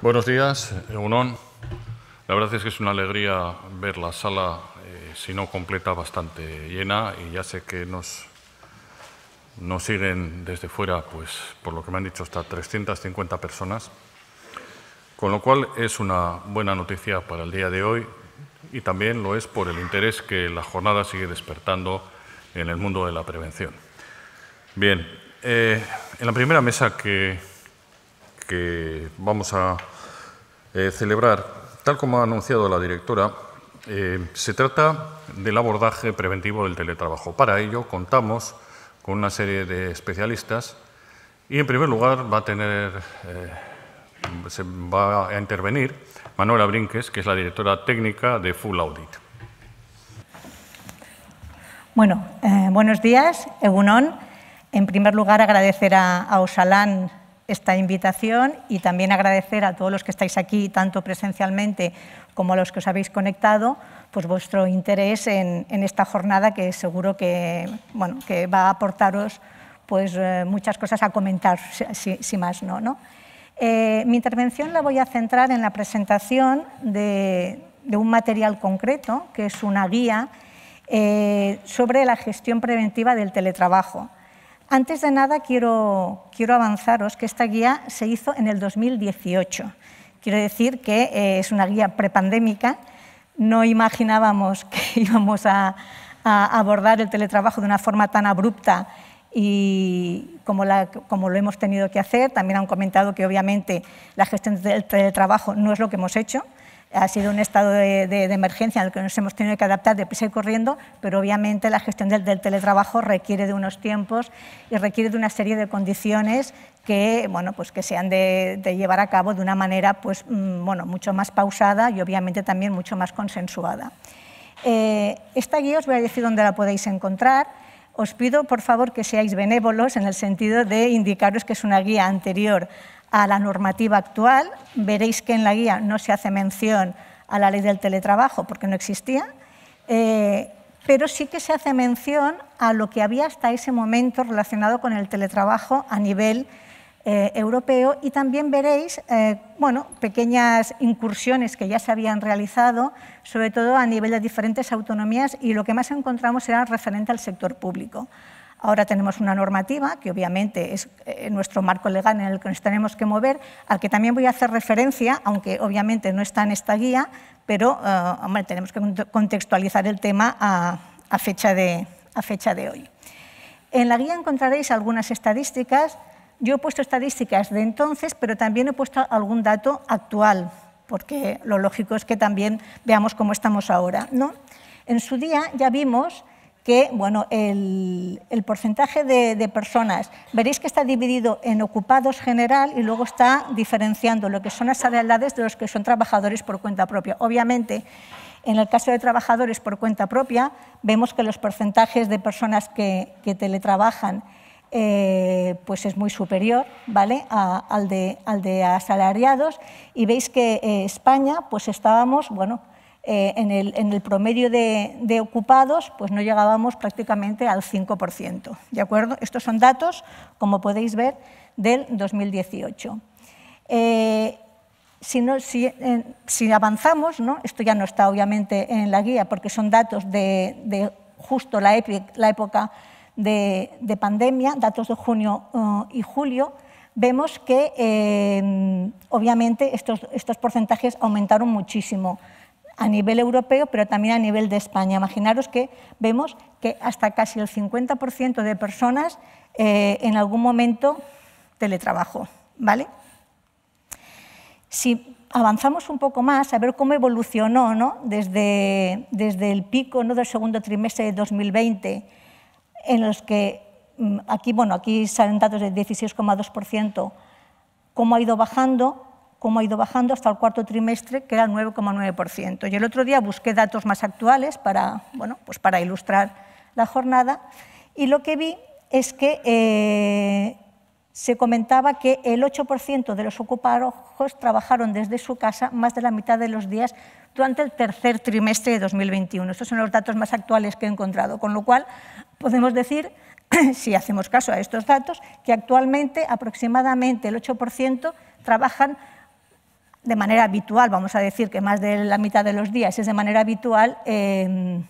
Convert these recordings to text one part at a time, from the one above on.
Buenos días, Unón. La verdad es que es una alegría ver la sala, eh, si no completa, bastante llena y ya sé que nos, nos siguen desde fuera, pues por lo que me han dicho, hasta 350 personas, con lo cual es una buena noticia para el día de hoy y también lo es por el interés que la jornada sigue despertando en el mundo de la prevención. Bien, eh, en la primera mesa que que vamos a eh, celebrar, tal como ha anunciado la directora, eh, se trata del abordaje preventivo del teletrabajo. Para ello contamos con una serie de especialistas y, en primer lugar, va a tener, eh, se va a intervenir Manuela Brinques, que es la directora técnica de Full Audit. Bueno, buenos días, Egunon. En primer lugar, agradecer a, a Osalán esta invitación y también agradecer a todos los que estáis aquí, tanto presencialmente como a los que os habéis conectado, pues vuestro interés en, esta jornada que seguro que, bueno, que va a aportaros pues, eh, muchas cosas a comentar, si, más no. Eh, mi intervención la voy a centrar en la presentación de, un material concreto, que es una guía eh, sobre la gestión preventiva del teletrabajo antes de nada, quiero, avanzaros que esta guía se hizo en el 2018. Quiero decir que eh, es una guía prepandémica. No imaginábamos que íbamos a, abordar el teletrabajo de una forma tan abrupta y como, como, lo hemos tenido que hacer. También han comentado que obviamente la gestión del teletrabajo no es lo que hemos hecho ha sido un estado de, emergencia al que nos hemos tenido que adaptar deprisa y corriendo, pero obviamente la gestión del, teletrabajo requiere de unos tiempos y requiere de una serie de condiciones que, bueno, pues que se han de, llevar a cabo de una manera pues, mm, bueno, mucho más pausada y obviamente también mucho más consensuada. Eh, esta guía os voy a decir dónde la podéis encontrar. Os pido, por favor, que seáis benévolos en el sentido de indicaros que es una guía anterior a la normativa actual. Veréis que en la guía no se hace mención a la ley del teletrabajo porque no existía, eh, pero sí que se hace mención a lo que había hasta ese momento relacionado con el teletrabajo a nivel eh, europeo y también veréis eh, bueno, pequeñas incursiones que ya se habían realizado, sobre todo a nivel de diferentes autonomías y lo que más encontramos era referente al sector público. Ahora tenemos una normativa que obviamente es eh, nuestro marco legal en el que nos tenemos que mover, al que también voy a hacer referencia, aunque obviamente no está en esta guía, pero eh, tenemos que contextualizar el tema a, fecha de, a fecha de hoy. En la guía encontraréis algunas estadísticas. Yo he puesto estadísticas de entonces, pero también he puesto algún dato actual, porque lo lógico es que también veamos cómo estamos ahora. ¿no? En su día ya vimos que bueno, el, porcentaje de, personas, veréis que está dividido en ocupados general y luego está diferenciando lo que son las de los que son trabajadores por cuenta propia. Obviamente, en el caso de trabajadores por cuenta propia, vemos que los porcentajes de personas que, que teletrabajan eh, pues es muy superior ¿vale? al, de, al de asalariados y veis que eh, España pues estábamos, bueno, eh, en, el, promedio de, ocupados, pues no llegábamos prácticamente al 5%. ¿De acuerdo? Estos son datos, como podéis ver, del 2018. Eh, si, avanzamos, esto ya no está obviamente en la guía porque son datos de, justo la, época de, pandemia, datos de junio uh, y julio, vemos que eh, obviamente estos, estos porcentajes aumentaron muchísimo a nivel europeo, pero también a nivel de España. Imaginaros que vemos que hasta casi el 50% de personas eh, en algún momento teletrabajo, ¿vale? Si avanzamos un poco más a ver cómo evolucionó desde, desde el pico ¿no? del segundo trimestre de 2020, en los que mm, aquí, bueno, aquí salen datos del 16,2%, cómo ha ido bajando como ha ido bajando hasta el cuarto trimestre, que era el 9,9%. Y el otro día busqué datos más actuales para, bueno, pues para ilustrar la jornada y lo que vi es que eh, se comentaba que el 8% de los ocupados trabajaron desde su casa más de la mitad de los días durante el tercer trimestre de 2021. Estos son los datos más actuales que he encontrado, con lo cual podemos decir si hacemos caso a estos datos, que actualmente aproximadamente el 8% trabajan de manera habitual, vamos a decir que más de la mitad de los días es de manera habitual em,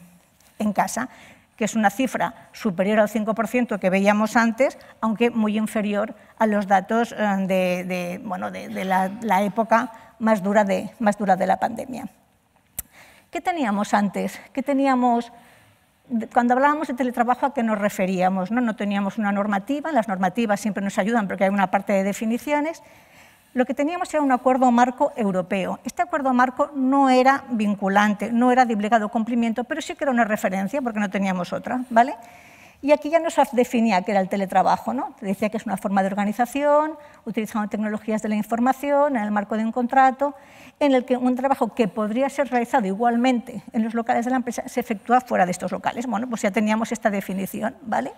en casa, que es una cifra superior al 5% que veíamos antes, aunque muy inferior a los datos eh, de, de, bueno, de, la, la, época más dura, de, más dura de la pandemia. ¿Qué teníamos antes? ¿Qué teníamos cuando hablábamos de teletrabajo, ¿a qué nos referíamos? No, no teníamos una normativa, las normativas siempre nos ayudan porque hay una parte de definiciones, lo que teníamos era un acuerdo marco europeo. Este acuerdo marco no era vinculante, no era de obligado cumplimiento, pero sí que era una referencia porque no teníamos otra, ¿vale? Y aquí ya nos definía qué era el teletrabajo, ¿no? Decía que es una forma de organización, utilizando tecnologías de la información en el marco de un contrato, en el que un trabajo que podría ser realizado igualmente en los locales de la empresa se efectúa fuera de estos locales. Bueno, pues ya teníamos esta definición, ¿vale?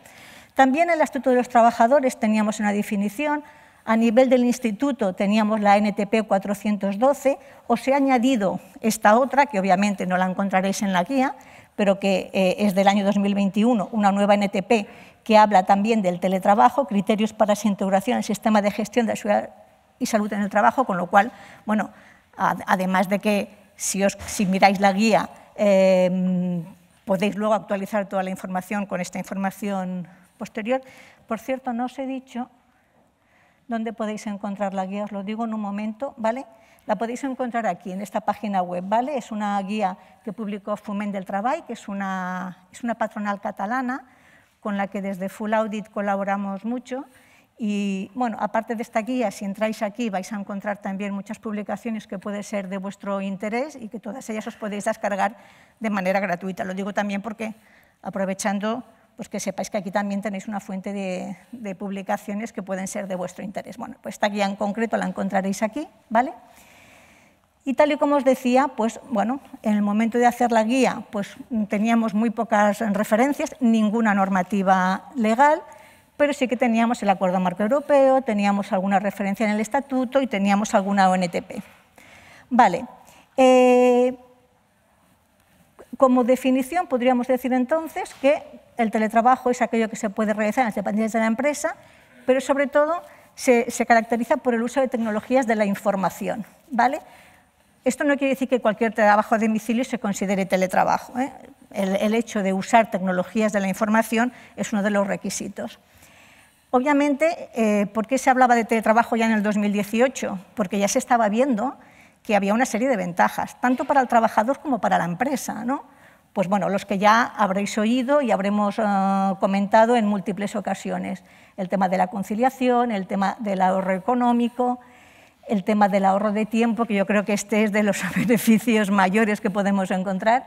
También el Estatuto de los Trabajadores teníamos una definición, a nivel del instituto teníamos la NTP 412, os he añadido esta otra, que obviamente no la encontraréis en la guía, pero que eh, es del año 2021, una nueva NTP que habla también del teletrabajo, criterios para su integración al sistema de gestión de la y salud en el trabajo, con lo cual, bueno, además de que si, os, miráis la guía em, podéis luego actualizar toda la información con esta información posterior. Por cierto, no os he dicho ¿Dónde podéis encontrar la guía, os lo digo en un momento, ¿vale? La podéis encontrar aquí, en esta página web, ¿vale? Es una guía que publicó fumen del Trabajo, que es una, es una patronal catalana con la que desde Full Audit colaboramos mucho. Y bueno, aparte de esta guía, si entráis aquí vais a encontrar también muchas publicaciones que pueden ser de vuestro interés y que todas ellas os podéis descargar de manera gratuita. Lo digo también porque aprovechando pues que sepáis que aquí también tenéis una fuente de, publicaciones que pueden ser de vuestro interés. Bueno, pues esta guía en concreto la encontraréis aquí, ¿vale? Y tal y como os decía, pues bueno, en el momento de hacer la guía, pues teníamos muy pocas referencias, ninguna normativa legal, pero sí que teníamos el Acuerdo Marco Europeo, teníamos alguna referencia en el Estatuto y teníamos alguna ONTP. Vale. Eh, como definición podríamos decir entonces que el teletrabajo es aquello que se puede realizar en las dependencias de la empresa, pero sobre todo se, caracteriza por el uso de tecnologías de la información. ¿vale? Esto no quiere decir que cualquier trabajo a domicilio se considere teletrabajo. ¿eh? El, hecho de usar tecnologías de la información es uno de los requisitos. Obviamente, eh, ¿por qué se hablaba de teletrabajo ya en el 2018? Porque ya se estaba viendo que había una serie de ventajas, tanto para el trabajador como para la empresa. Pues bueno, los que ya habréis oído y habremos eh, comentado en múltiples ocasiones, el tema de la conciliación, el tema del ahorro económico, el tema del ahorro de tiempo, que yo creo que este es de los beneficios mayores que podemos encontrar,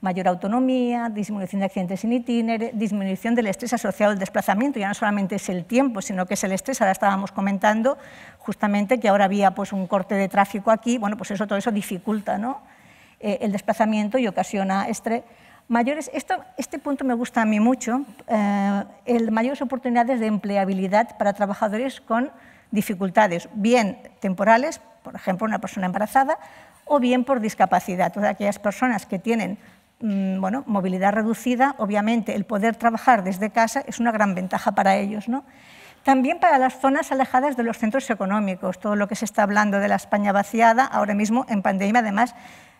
mayor autonomía, disminución de accidentes sin itinere, disminución del estrés asociado al desplazamiento, ya no solamente es el tiempo, sino que es el estrés, ahora estábamos comentando justamente que ahora había pues, un corte de tráfico aquí, bueno, pues eso, todo eso dificulta eh, el desplazamiento y ocasiona estrés. Mayores, este punto me gusta a mí mucho, eh, el mayores oportunidades de empleabilidad para trabajadores con dificultades, bien temporales, por ejemplo, una persona embarazada, o bien por discapacidad, todas aquellas personas que tienen Mm, bueno, movilidad reducida, obviamente el poder trabajar desde casa es una gran ventaja para ellos. ¿no? También para las zonas alejadas de los centros económicos, todo lo que se está hablando de la España vaciada, ahora mismo en pandemia además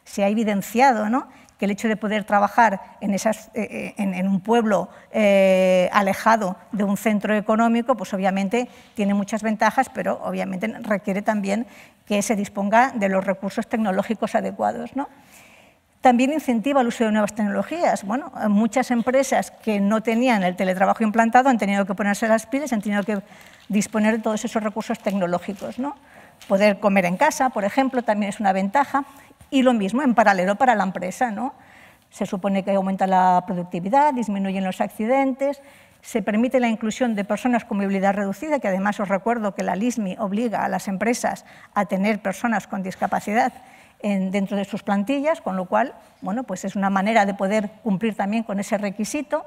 se ha evidenciado ¿no? que el hecho de poder trabajar en, esas, eh, eh, en, un pueblo eh, alejado de un centro económico, pues obviamente tiene muchas ventajas, pero obviamente requiere también que se disponga de los recursos tecnológicos adecuados. ¿no? También incentiva el uso de nuevas tecnologías. Bueno, muchas empresas que no tenían el teletrabajo implantado han tenido que ponerse las pilas, han tenido que disponer de todos esos recursos tecnológicos. ¿no? Poder comer en casa, por ejemplo, también es una ventaja. Y lo mismo en paralelo para la empresa. ¿no? Se supone que aumenta la productividad, disminuyen los accidentes, se permite la inclusión de personas con movilidad reducida, que además os recuerdo que la LISMI obliga a las empresas a tener personas con discapacidad dentro de sus plantillas, con lo cual bueno, pues es una manera de poder cumplir también con ese requisito.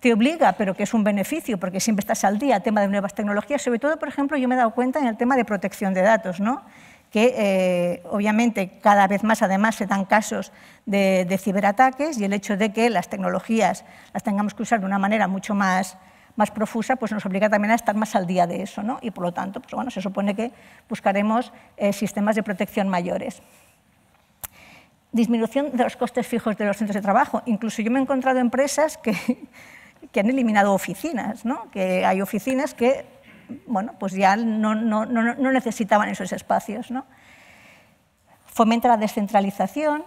Te obliga, pero que es un beneficio, porque siempre estás al día, tema de nuevas tecnologías, sobre todo, por ejemplo, yo me he dado cuenta en el tema de protección de datos, ¿no? que eh, obviamente cada vez más además se dan casos de, ciberataques y el hecho de que las tecnologías las tengamos que usar de una manera mucho más más profusa, pues nos obliga también a estar más al día de eso, ¿no? Y por lo tanto, pues bueno, se supone que buscaremos eh, sistemas de protección mayores. Disminución de los costes fijos de los centros de trabajo. Incluso yo me he encontrado empresas que, han eliminado oficinas, ¿no? Que hay oficinas que, bueno, pues ya no, no necesitaban esos espacios, ¿no? Fomenta la descentralización,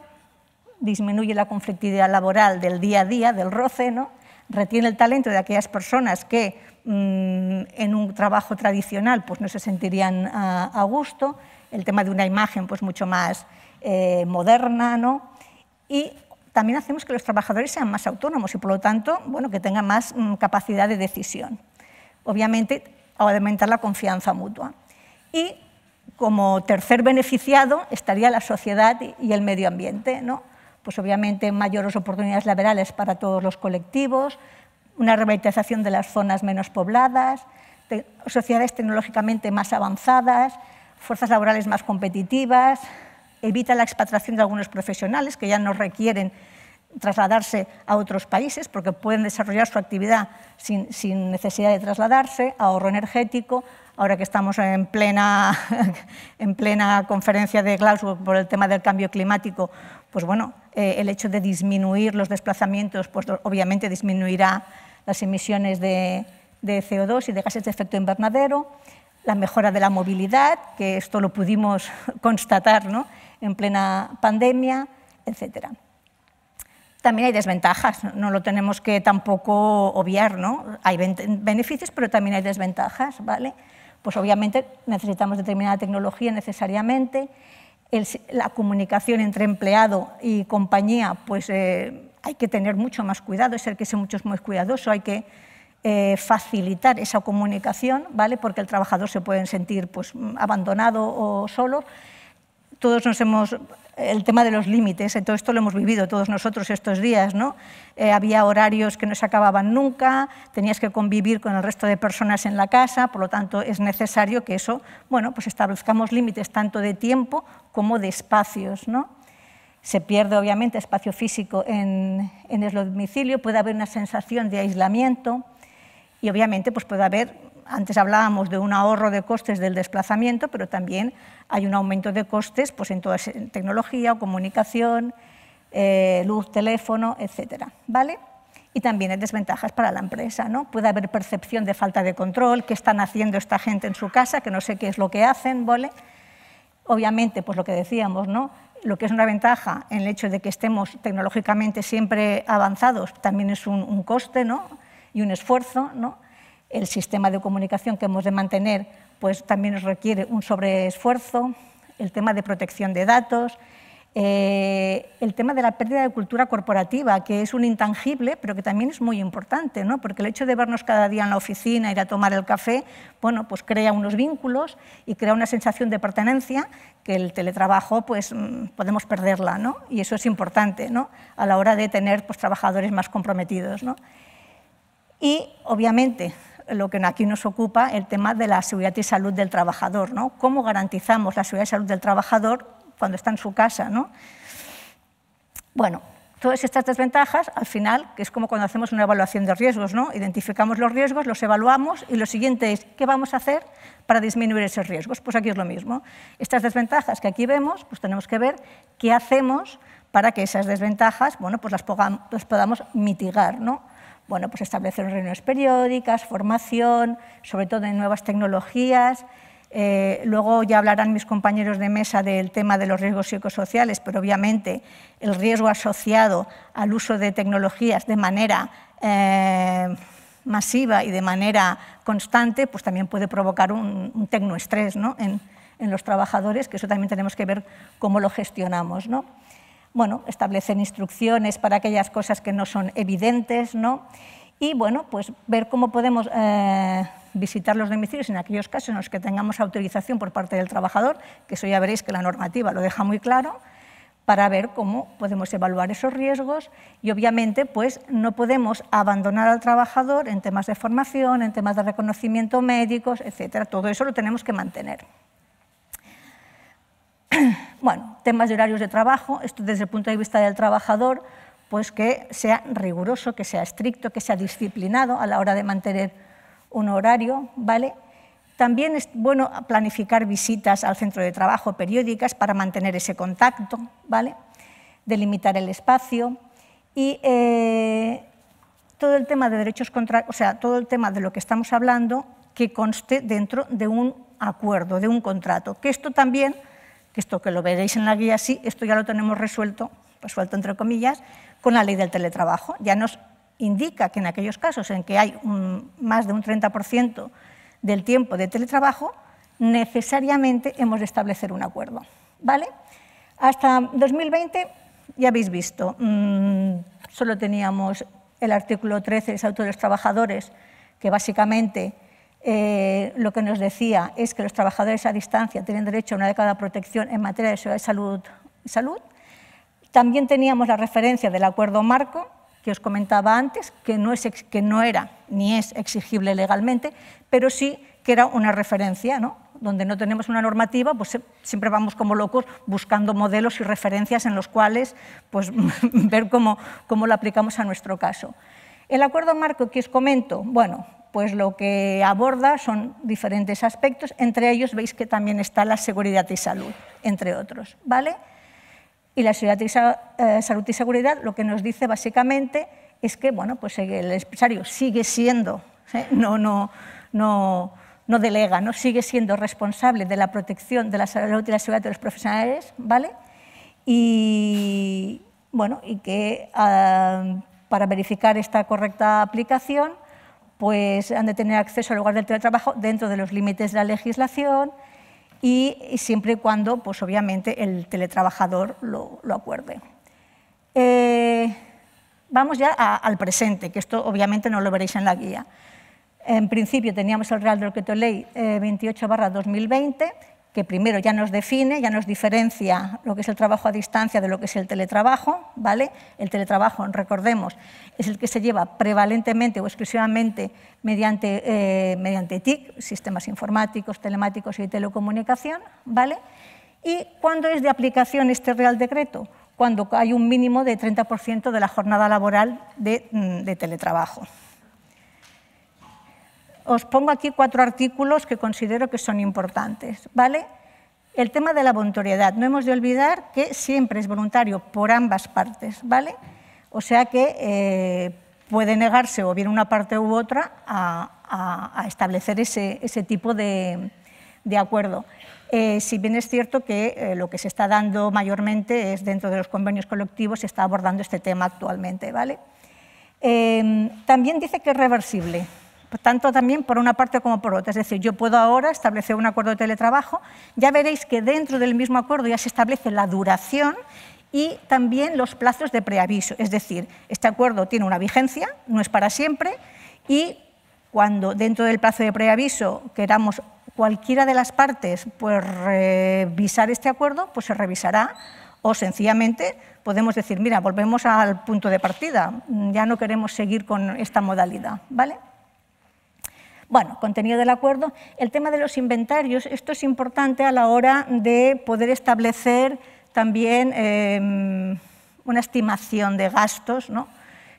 disminuye la conflictividad laboral del día a día, del roce, ¿no? retiene el talento de aquellas personas que mm, en un trabajo tradicional pues, no se sentirían ah, a, gusto, el tema de una imagen pues, mucho más eh, moderna, ¿no? y también hacemos que los trabajadores sean más autónomos y por lo tanto bueno, que tengan más mm, capacidad de decisión. Obviamente, aumentar la confianza mutua. Y como tercer beneficiado estaría la sociedad y el medio ambiente. ¿no? pues obviamente mayores oportunidades laborales para todos los colectivos, una revitalización de las zonas menos pobladas, sociedades tecnológicamente más avanzadas, fuerzas laborales más competitivas, evita la expatriación de algunos profesionales que ya no requieren trasladarse a otros países porque pueden desarrollar su actividad sin, necesidad de trasladarse, ahorro energético, ahora que estamos en plena, en plena conferencia de Glasgow por el tema del cambio climático, pues bueno, eh, el hecho de disminuir los desplazamientos, pues obviamente disminuirá las emisiones de, CO2 y de gases de efecto invernadero, la mejora de la movilidad, que esto lo pudimos constatar en plena pandemia, etc. También hay desventajas, no lo tenemos que tampoco obviar, ¿no? Hay beneficios, pero también hay desventajas, ¿vale? Pues obviamente necesitamos determinada tecnología necesariamente, la comunicación entre empleado y compañía, pues eh, hay que tener mucho más cuidado, es el que sea mucho más cuidadoso, hay que eh, facilitar esa comunicación, ¿vale? Porque el trabajador se puede sentir pues, abandonado o solo todos nos hemos el tema de los límites, todo esto lo hemos vivido todos nosotros estos días, ¿no? Eh, había horarios que no se acababan nunca, tenías que convivir con el resto de personas en la casa, por lo tanto es necesario que eso, bueno, pues establezcamos límites tanto de tiempo como de espacios, ¿no? Se pierde obviamente espacio físico en, en el domicilio, puede haber una sensación de aislamiento y obviamente pues puede haber antes hablábamos de un ahorro de costes del desplazamiento, pero también hay un aumento de costes pues, en toda tecnología, o comunicación, eh, luz, teléfono, etc. Y también hay desventajas para la empresa. ¿no? Puede haber percepción de falta de control, qué están haciendo esta gente en su casa, que no sé qué es lo que hacen. ¿vale? Obviamente, pues lo que decíamos, ¿no? lo que es una ventaja en el hecho de que estemos tecnológicamente siempre avanzados también es un, un coste ¿no? y un esfuerzo. ¿no? el sistema de comunicación que hemos de mantener pues también nos requiere un sobreesfuerzo, el tema de protección de datos, eh, el tema de la pérdida de cultura corporativa, que es un intangible, pero que también es muy importante, ¿no? porque el hecho de vernos cada día en la oficina, ir a tomar el café, bueno, pues crea unos vínculos y crea una sensación de pertenencia que el teletrabajo pues, mm, podemos perderla, ¿no? y eso es importante ¿no? a la hora de tener pues, trabajadores más comprometidos. ¿no? Y, obviamente, lo que aquí nos ocupa, el tema de la seguridad y salud del trabajador. ¿no? ¿Cómo garantizamos la seguridad y salud del trabajador cuando está en su casa? ¿no? Bueno, todas estas desventajas, al final, que es como cuando hacemos una evaluación de riesgos, ¿no? Identificamos los riesgos, los evaluamos y lo siguiente es, ¿qué vamos a hacer para disminuir esos riesgos? Pues aquí es lo mismo. Estas desventajas que aquí vemos, pues tenemos que ver qué hacemos para que esas desventajas, bueno, pues las, podamos mitigar, ¿no? bueno, pues establecer reuniones periódicas, formación, sobre todo en nuevas tecnologías. Eh, luego ya hablarán mis compañeros de mesa del tema de los riesgos psicosociales, pero obviamente el riesgo asociado al uso de tecnologías de manera eh, masiva y de manera constante, pues también puede provocar un, tecnoestrés ¿no? en, los trabajadores, que eso también tenemos que ver cómo lo gestionamos. ¿no? bueno, establecen instrucciones para aquellas cosas que no son evidentes, ¿no? Y bueno, pues ver cómo podemos eh, visitar los domicilios en aquellos casos en los que tengamos autorización por parte del trabajador, que eso ya veréis que la normativa lo deja muy claro, para ver cómo podemos evaluar esos riesgos y obviamente pues no podemos abandonar al trabajador en temas de formación, en temas de reconocimiento médicos, etcétera. Todo eso lo tenemos que mantener. bueno, temas de horarios de trabajo, esto desde el punto de vista del trabajador, pues que sea riguroso, que sea estricto, que sea disciplinado a la hora de mantener un horario, ¿vale? También es bueno planificar visitas al centro de trabajo periódicas para mantener ese contacto, ¿vale? Delimitar el espacio y eh, todo el tema de derechos contra, o sea, todo el tema de lo que estamos hablando que conste dentro de un acuerdo, de un contrato, que esto también esto que lo veréis en la guía sí, esto ya lo tenemos resuelto, resuelto entre comillas, con la ley del teletrabajo. Ya nos indica que en aquellos casos en que hay más de un 30% del tiempo de teletrabajo, necesariamente hemos de establecer un acuerdo. ¿vale? Hasta 2020, ya habéis visto, mm, solo teníamos el artículo 13, el de los Trabajadores, que básicamente eh, lo que nos decía es que los trabajadores a distancia tienen derecho a una década de protección en materia de salud, salud. También teníamos la referencia del acuerdo marco que os comentaba antes, que no, es, que no era ni es exigible legalmente, pero sí que era una referencia, ¿no? donde no tenemos una normativa, pues siempre vamos como locos buscando modelos y referencias en los cuales pues, ver cómo, cómo lo aplicamos a nuestro caso. El acuerdo marco que os comento, bueno, pues lo que aborda son diferentes aspectos, entre ellos veis que también está la seguridad y salud, entre otros, ¿vale? Y la seguridad y eh, salud y seguridad lo que nos dice básicamente es que, bueno, pues el empresario sigue siendo, ¿eh? no, no, no, no delega, no sigue siendo responsable de la protección de la salud y la seguridad de los profesionales, ¿vale? Y, bueno, y que... Ah, para verificar esta correcta aplicación, pues han de tener acceso al lugar del teletrabajo dentro de los límites de la legislación y siempre y cuando, pues obviamente, el teletrabajador lo, acuerde. Eh, vamos ya al presente, que esto obviamente no lo veréis en la guía. En principio teníamos el Real Decreto Ley 28 eh, 2020 que primero ya nos define, ya nos diferencia lo que es el trabajo a distancia de lo que es el teletrabajo, ¿vale? El teletrabajo, recordemos, es el que se lleva prevalentemente o exclusivamente mediante, eh, mediante TIC, sistemas informáticos, telemáticos y telecomunicación, ¿vale? ¿Y cuándo es de aplicación este Real Decreto? Cuando hay un mínimo de 30% de la jornada laboral de mm, teletrabajo os pongo aquí cuatro artículos que considero que son importantes. ¿vale? El tema de la voluntariedad. No hemos de olvidar que siempre es voluntario por ambas partes. ¿vale? O sea que eh, puede negarse o bien una parte u otra a, establecer ese, ese, tipo de, acuerdo. Eh, si bien es cierto que eh, lo que se está dando mayormente es dentro de los convenios colectivos, se está abordando este tema actualmente. ¿vale? también dice que es reversible tanto también por una parte como por otra. Es decir, yo puedo ahora establecer un acuerdo de teletrabajo, ya veréis que dentro del mismo acuerdo ya se establece la duración y también los plazos de preaviso. Es decir, este acuerdo tiene una vigencia, no es para siempre, y cuando dentro del plazo de preaviso queramos cualquiera de las partes pues, revisar este acuerdo, pues se revisará o sencillamente podemos decir, mira, volvemos al punto de partida, ya no queremos seguir con esta modalidad, ¿vale? Bueno, contenido del acuerdo. El tema de los inventarios, esto es importante a la hora de poder establecer también em, una estimación de gastos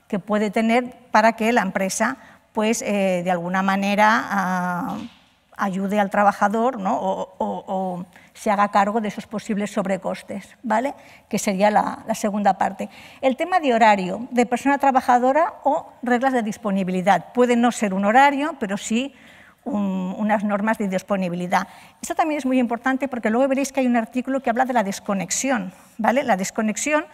que puede tener para que la empresa, pues, eh, de alguna manera... Ah, ayude al trabajador ¿no? o, se haga cargo de esos posibles sobrecostes, ¿vale? que sería la, segunda parte. El tema de horario de persona trabajadora o reglas de disponibilidad. Puede no ser un horario, pero sí unas normas de disponibilidad. Esto también es muy importante porque luego veréis que hay un artículo que habla de la desconexión. ¿vale? La desconexión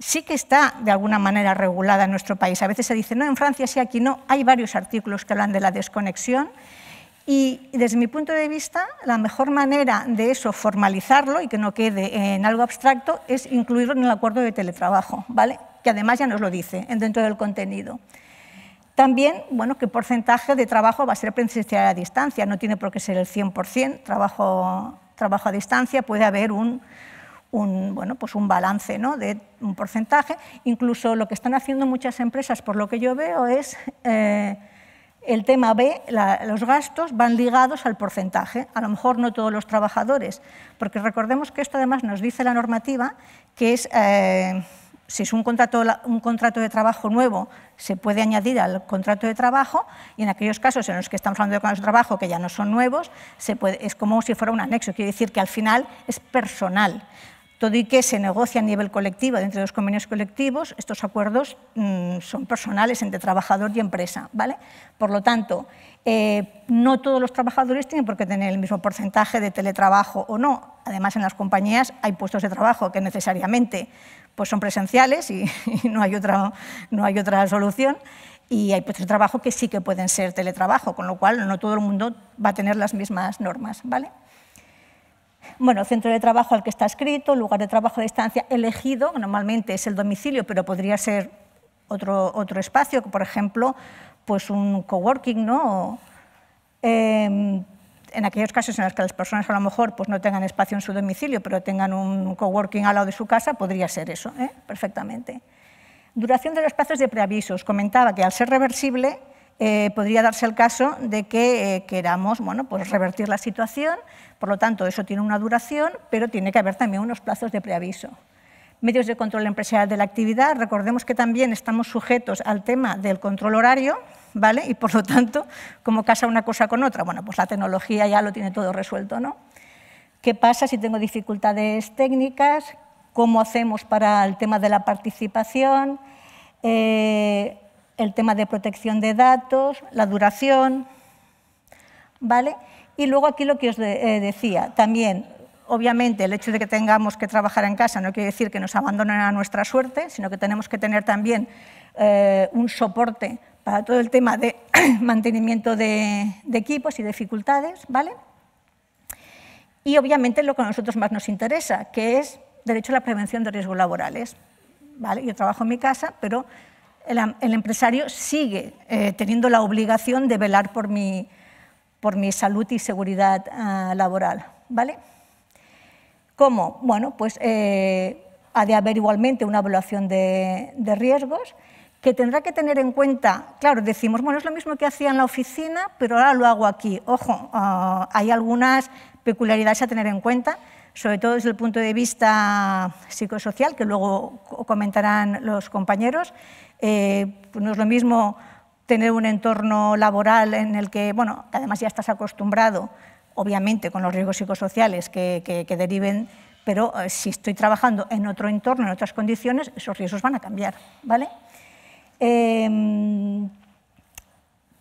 sí que está de alguna manera regulada en nuestro país. A veces se dice, no, en Francia sí, aquí no. Hay varios artículos que hablan de la desconexión. Y desde mi punto de vista, la mejor manera de eso, formalizarlo y que no quede en algo abstracto, es incluirlo en el acuerdo de teletrabajo, ¿vale? que además ya nos lo dice dentro del contenido. También, bueno, qué porcentaje de trabajo va a ser presencial a distancia, no tiene por qué ser el 100% trabajo, trabajo a distancia, puede haber un, bueno, pues un balance ¿no? de un porcentaje. Incluso lo que están haciendo muchas empresas, por lo que yo veo, es eh, el tema B, los gastos van ligados al porcentaje, a lo mejor no todos los trabajadores, porque recordemos que esto además nos dice la normativa que es, eh, si es un contrato, un contrato de trabajo nuevo, se puede añadir al contrato de trabajo y en aquellos casos en los que estamos hablando de contratos de trabajo que ya no son nuevos, es como si fuera un anexo, quiere decir que al final es personal. Todo y que se negocia a nivel colectivo, dentro de los convenios colectivos, estos acuerdos mm, son personales entre trabajador y empresa. ¿vale? Por lo tanto, eh, no todos los trabajadores tienen por qué tener el mismo porcentaje de teletrabajo o no. Además, en las compañías hay puestos de trabajo que necesariamente pues son presenciales y, y no, hay otra, no hay otra solución. Y hay puestos de trabajo que sí que pueden ser teletrabajo, con lo cual no todo el mundo va a tener las mismas normas. ¿vale? Bueno, centro de trabajo al que está escrito, lugar de trabajo a distancia elegido, normalmente es el domicilio, pero podría ser otro, espacio, por ejemplo, pues un coworking, ¿no? Em, en aquellos casos en los que las personas a lo mejor pues, no tengan espacio en su domicilio, pero tengan un coworking al lado de su casa, podría ser eso, ¿eh? perfectamente. Duración de los plazos de preavisos. Comentaba que al ser reversible eh, podría darse el caso de que eh, queramos pues revertir la situación por lo tanto, eso tiene una duración, pero tiene que haber también unos plazos de preaviso. Medios de control empresarial de la actividad, recordemos que también estamos sujetos al tema del control horario, ¿vale? Y por lo tanto, como casa una cosa con otra? Bueno, pues la tecnología ya lo tiene todo resuelto, ¿no? ¿Qué pasa si tengo dificultades técnicas? ¿Cómo hacemos para el tema de la participación? Eh, el tema de protección de datos, la duración, ¿vale? Y luego aquí lo que os eh, decía, también, obviamente, el hecho de que tengamos que trabajar en casa no quiere decir que nos abandonen a nuestra suerte, sino que tenemos que tener también eh, un soporte para todo el tema de mantenimiento de, equipos y dificultades, ¿vale? Y obviamente lo que a nosotros más nos interesa, que es derecho a la prevención de riesgos laborales. ¿Vale? Yo trabajo en mi casa, pero el, empresario sigue eh, teniendo la obligación de velar por mi, por mi salud y seguridad ah, laboral. ¿vale? ¿Cómo? Bueno, pues eh, ha de haber igualmente una evaluación de, riesgos que tendrá que tener en cuenta, claro, decimos, bueno, es lo mismo que hacía en la oficina, pero ahora lo hago aquí. Ojo, ah, hay algunas peculiaridades a tener en cuenta, sobre todo desde el punto de vista psicosocial, que luego comentarán los compañeros. Eh, pues no es lo mismo tener un entorno laboral en el que, bueno, además ya estás acostumbrado, obviamente con los riesgos psicosociales que, deriven, pero eh, si estoy trabajando en otro entorno, en otras condiciones, esos riesgos van a cambiar, ¿vale? Em,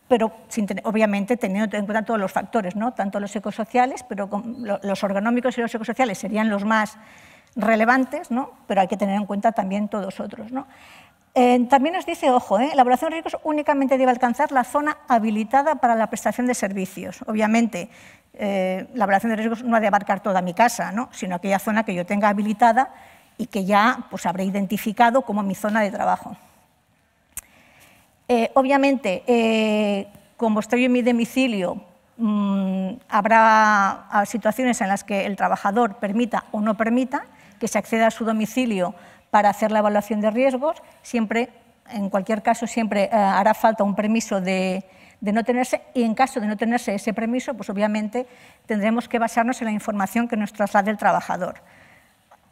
pero sin, obviamente teniendo en cuenta todos los factores, ¿no? tanto los ecosociales, pero los ergonómicos y los ecosociales serían los más relevantes, ¿no? pero hay que tener en cuenta también todos otros. ¿no? Eh, también nos dice, ojo, eh, la evaluación de riesgos únicamente debe alcanzar la zona habilitada para la prestación de servicios. Obviamente, eh, la evaluación de riesgos no ha de abarcar toda mi casa, sino aquella zona que yo tenga habilitada y que ya pues, habré identificado como mi zona de trabajo. obviamente, como estoy en mi domicilio, mm, habrá ah, situaciones en las que el trabajador permita o no permita que se acceda a su domicilio para hacer la evaluación de riesgos. Siempre, en cualquier caso, siempre eh, hará falta un permiso de, de no tenerse y en caso de no tenerse ese permiso, pues obviamente tendremos que basarnos en la información que nos traslade el trabajador.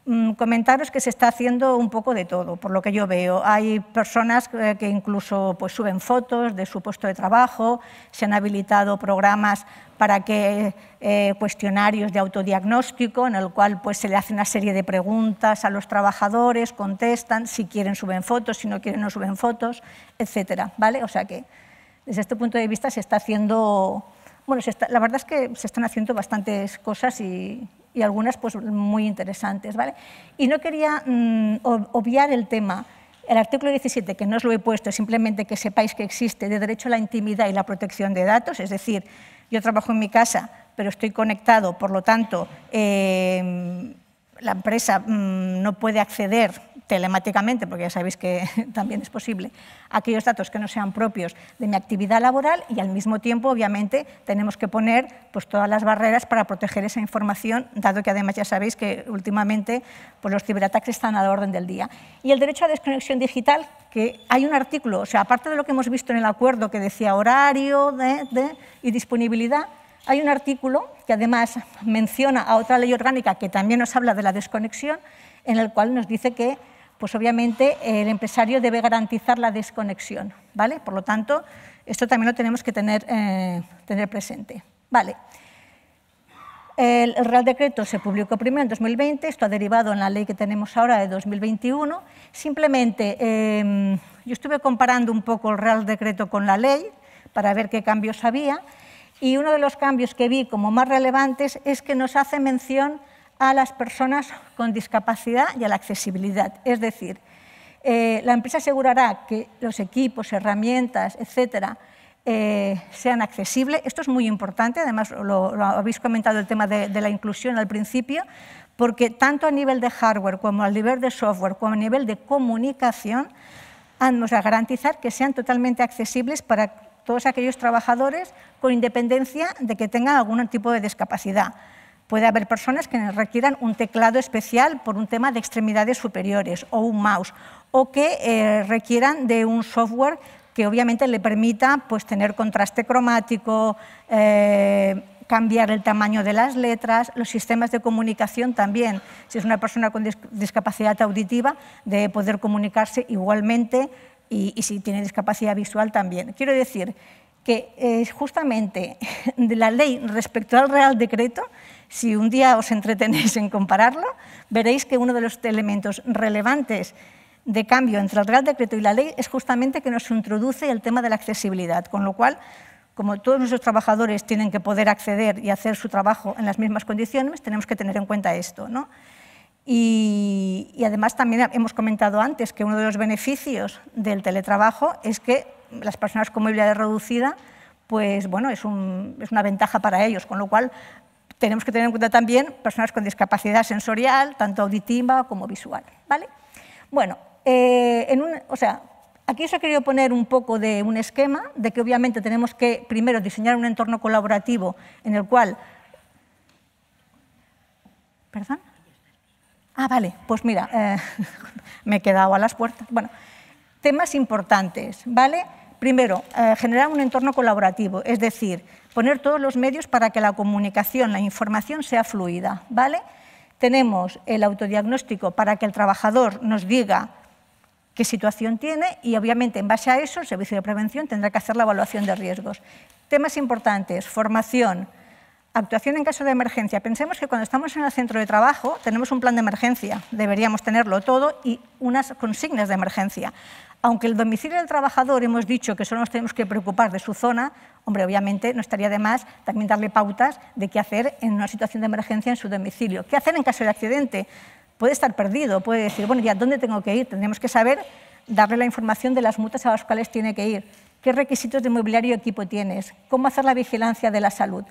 Mm, comentaros que se está haciendo un poco de todo, por lo que yo veo. Hay personas eh, que incluso pues, suben fotos de su puesto de trabajo, se han habilitado programas para que eh, cuestionarios de autodiagnóstico, en el cual pues, se le hace una serie de preguntas a los trabajadores, contestan, si quieren suben fotos, si no quieren no suben fotos, etcétera. ¿vale? O sea que desde este punto de vista se está haciendo, bueno, la verdad es que se están haciendo bastantes cosas y, y algunas pues muy interesantes. ¿vale? Y no quería mm, obviar el tema. El artículo 17, que no os lo he puesto, simplemente que sepáis que existe de derecho a la intimidad y la protección de datos, es decir, yo trabajo en mi casa, pero estoy conectado, por lo tanto, eh, la empresa mm, no puede acceder telemáticamente, porque ya sabéis que también es posible, aquellos datos que no sean propios de mi actividad laboral y al mismo tiempo, obviamente, tenemos que poner pues, todas las barreras para proteger esa información, dado que además ya sabéis que últimamente pues, los ciberataques están a la orden del día. Y el derecho a desconexión digital, que hay un artículo, o sea, aparte de lo que hemos visto en el acuerdo que decía horario y disponibilidad, hay un artículo que además menciona a otra ley orgánica que también nos habla de la desconexión, en el cual nos dice que, pues obviamente, el empresario debe garantizar la desconexión. ¿vale? Por lo tanto, esto también lo tenemos que tener, eh, tener presente. Vale. El Real Decreto se publicó primero en 2020, esto ha derivado en la ley que tenemos ahora de 2021. Simplemente, em, yo estuve comparando un poco el Real Decreto con la ley para ver qué cambios había y uno de los cambios que vi como más relevantes es que nos hace mención a las personas con discapacidad y a la accesibilidad. Es decir, eh, la empresa asegurará que los equipos, herramientas, etcétera, eh, sean accesibles. Esto es muy importante, además lo, habéis comentado el tema de, la inclusión al principio, porque tanto a nivel de hardware como a nivel de software, como a nivel de comunicación, vamos a garantizar que sean totalmente accesibles para todos aquellos trabajadores con independencia de que tengan algún tipo de discapacidad. Puede haber personas que requieran un teclado especial por un tema de extremidades superiores o un mouse, o que eh, requieran de un software que obviamente le permita pues, tener contraste cromático, eh, cambiar el tamaño de las letras, los sistemas de comunicación también, si es una persona con discapacidad auditiva, de poder comunicarse igualmente y, si tiene discapacidad visual también. Quiero decir que eh, justamente de la ley respecto al Real Decreto, si un día os entretenéis en compararlo, veréis que uno de los elementos relevantes de cambio entre el Real Decreto y la ley es justamente que nos introduce el tema de la accesibilidad, con lo cual, como todos nuestros trabajadores tienen que poder acceder y hacer su trabajo en las mismas condiciones, tenemos que tener en cuenta esto. ¿no? Y, además también hemos comentado antes que uno de los beneficios del teletrabajo es que las personas con movilidad reducida, pues bueno, es, un, es una ventaja para ellos, con lo cual tenemos que tener en cuenta también personas con discapacidad sensorial, tanto auditiva como visual. Bueno, eh, o sea, aquí os he querido poner un poco de un esquema de que obviamente tenemos que primero diseñar un entorno colaborativo en el cual... ¿Perdón? Ah, vale, pues mira, eh, me he quedado a las puertas. Bueno, temas importantes, ¿vale? Primero, eh, generar un entorno colaborativo, es decir, poner todos los medios para que la comunicación, la información sea fluida, ¿vale? Tenemos el autodiagnóstico para que el trabajador nos diga qué situación tiene y obviamente en base a eso el servicio de prevención tendrá que hacer la evaluación de riesgos. Temas importantes, formación, Actuación en caso de emergencia. Pensemos que cuando estamos en el centro de trabajo tenemos un plan de emergencia, deberíamos tenerlo todo y unas consignas de emergencia. Aunque el domicilio del trabajador hemos dicho que solo nos tenemos que preocupar de su zona, hombre, obviamente no estaría de más también darle pautas de qué hacer en una situación de emergencia en su domicilio. ¿Qué hacer en caso de accidente? Puede estar perdido, puede decir, bueno, ya, ¿dónde tengo que ir? Tenemos que saber darle la información de las mutas a las cuales tiene que ir, qué requisitos de mobiliario y equipo tienes, cómo hacer la vigilancia de la salud.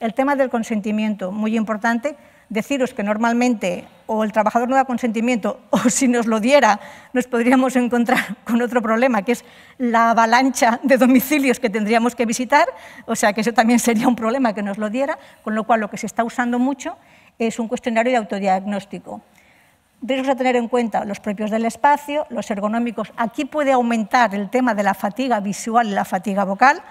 El tema del consentimiento, muy importante. Deciros que normalmente o el trabajador no da consentimiento o si nos lo diera nos podríamos encontrar con otro problema, que es la avalancha de domicilios que tendríamos que visitar, o sea que eso también sería un problema que nos lo diera, con lo cual lo que se está usando mucho es un cuestionario de autodiagnóstico. Riesgos a tener en cuenta los propios del espacio, los ergonómicos. Aquí puede aumentar el tema de la fatiga visual y la fatiga vocal,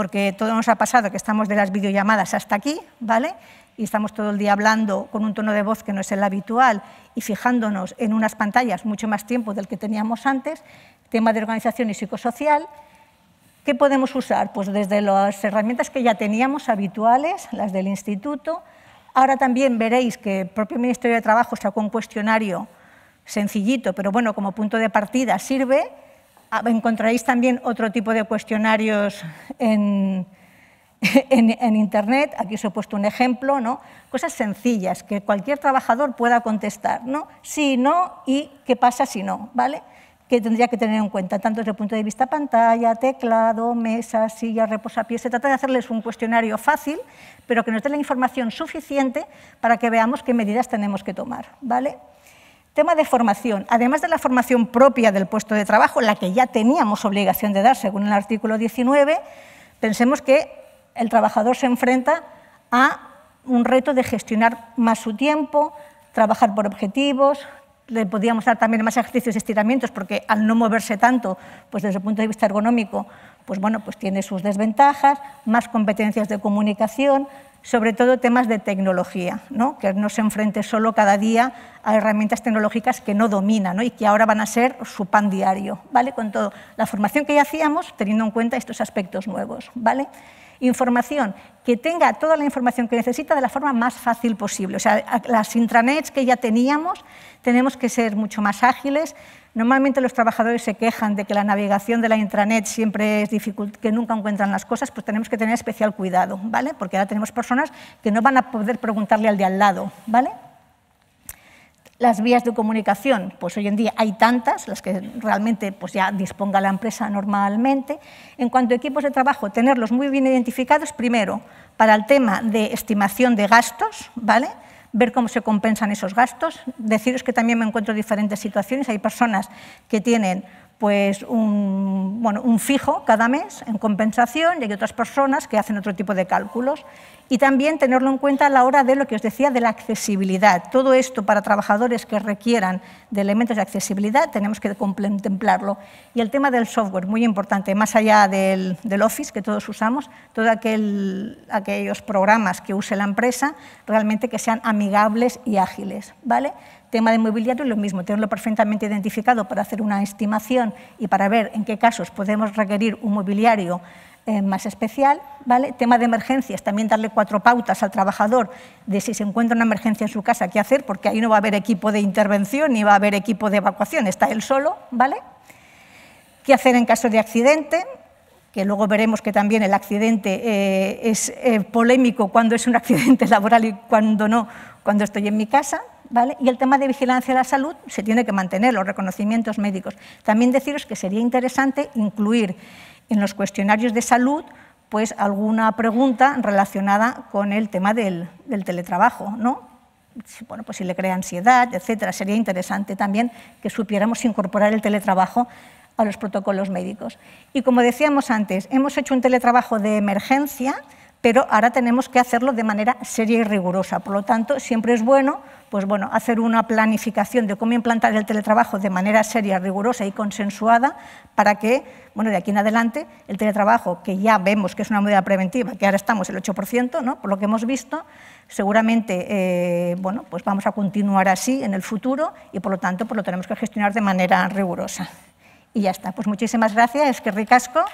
porque todo nos ha pasado que estamos de las videollamadas hasta aquí, ¿vale? Y estamos todo el día hablando con un tono de voz que no es el habitual y fijándonos en unas pantallas mucho más tiempo del que teníamos antes, tema de organización y psicosocial. ¿Qué podemos usar? Pues desde las herramientas que ya teníamos habituales, las del instituto. Ahora también veréis que el propio Ministerio de Trabajo sacó un cuestionario sencillito, pero bueno, como punto de partida sirve Ah, encontraréis también otro tipo de cuestionarios en, Internet. Aquí os he puesto un ejemplo, ¿no? Cosas sencillas que cualquier trabajador pueda contestar, ¿no? Sí, no y qué pasa si no, ¿vale? que tendría que tener en cuenta, tanto desde el punto de vista pantalla, teclado, mesa, silla, reposapiés. Se trata de hacerles un cuestionario fácil, pero que nos dé la información suficiente para que veamos qué medidas tenemos que tomar. ¿vale? Tema de formación. Además de la formación propia del puesto de trabajo, la que ya teníamos obligación de dar según el artículo 19, pensemos que el trabajador se enfrenta a un reto de gestionar más su tiempo, trabajar por objetivos, le podríamos dar también más ejercicios y estiramientos porque al no moverse tanto, pues desde el punto de vista ergonómico, pues bueno, pues tiene sus desventajas, más competencias de comunicación, sobre todo temas de tecnología, ¿no? que no se enfrente solo cada día a herramientas tecnológicas que no domina y que ahora van a ser su pan diario, ¿vale? con todo la formación que ya hacíamos teniendo en cuenta estos aspectos nuevos. ¿vale? Información que tenga toda la información que necesita de la forma más fácil posible. O sea, las intranets que ya teníamos tenemos que ser mucho más ágiles. Normalmente los trabajadores se quejan de que la navegación de la intranet siempre es difícil, que nunca encuentran las cosas, pues tenemos que tener especial cuidado, ¿vale? Porque ahora tenemos personas que no van a poder preguntarle al de al lado, ¿vale? Las vías de comunicación, pues hoy en día hay tantas, las que realmente pues ya disponga la empresa normalmente. En cuanto a equipos de trabajo, tenerlos muy bien identificados, primero, para el tema de estimación de gastos, ¿vale? ver cómo se compensan esos gastos. Deciros que también me encuentro diferentes situaciones. Hay personas que tienen pues un, un fijo cada mes en compensación y hay otras personas que hacen otro tipo de cálculos. Y también tenerlo en cuenta a la hora de lo que os decía de la accesibilidad. Todo esto para trabajadores que requieran de elementos de accesibilidad tenemos que contemplarlo. Y el tema del software, muy importante, más allá del, Office que todos usamos, todos aquel, aquellos programas que use la empresa realmente que sean amigables y ágiles. ¿vale? tema de mobiliario lo mismo, tenerlo perfectamente identificado para hacer una estimación y para ver en qué casos podemos requerir un mobiliario eh, más especial. ¿vale? Tema de emergencias, también darle cuatro pautas al trabajador de si se encuentra una emergencia en su casa, qué hacer, porque ahí no va a haber equipo de intervención ni va a haber equipo de evacuación, está él solo. ¿vale? ¿Qué hacer en caso de accidente? que luego veremos que también el accidente eh, es eh, polémico cuando es un accidente laboral y cuando no, cuando estoy en mi casa, y el tema de vigilancia de la salud se tiene que mantener, los reconocimientos médicos. También deciros que sería interesante incluir en los cuestionarios de salud pues, alguna pregunta relacionada con el tema del, teletrabajo, ¿no? bueno, pues si le crea ansiedad, etcétera. Sería interesante también que supiéramos incorporar el teletrabajo a los protocolos médicos. Y como decíamos antes, hemos hecho un teletrabajo de emergencia, pero ahora tenemos que hacerlo de manera seria y rigurosa. Por lo tanto, siempre es bueno, pues bueno hacer una planificación de cómo implantar el teletrabajo de manera seria, rigurosa y consensuada para que, bueno, de aquí en adelante, el teletrabajo, que ya vemos que es una medida preventiva, que ahora estamos el 8%, ¿no? por lo que hemos visto, seguramente eh, bueno, pues vamos a continuar así en el futuro y, por lo tanto, pues lo tenemos que gestionar de manera rigurosa. Y ya está. Pues muchísimas gracias, es que ricasco.